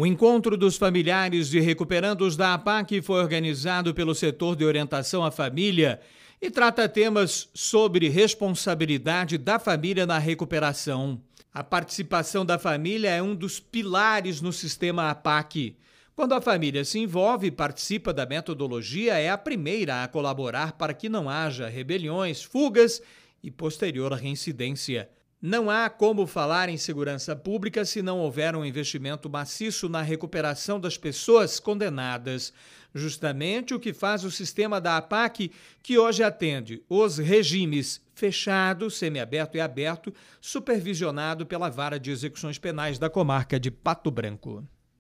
O encontro dos familiares de recuperandos da APAC foi organizado pelo setor de orientação à família e trata temas sobre responsabilidade da família na recuperação. A participação da família é um dos pilares no sistema APAC. Quando a família se envolve e participa da metodologia, é a primeira a colaborar para que não haja rebeliões, fugas e posterior reincidência. Não há como falar em segurança pública se não houver um investimento maciço na recuperação das pessoas condenadas. Justamente o que faz o sistema da APAC, que hoje atende os regimes fechado, semiaberto e aberto, supervisionado pela Vara de Execuções Penais da comarca de Pato Branco.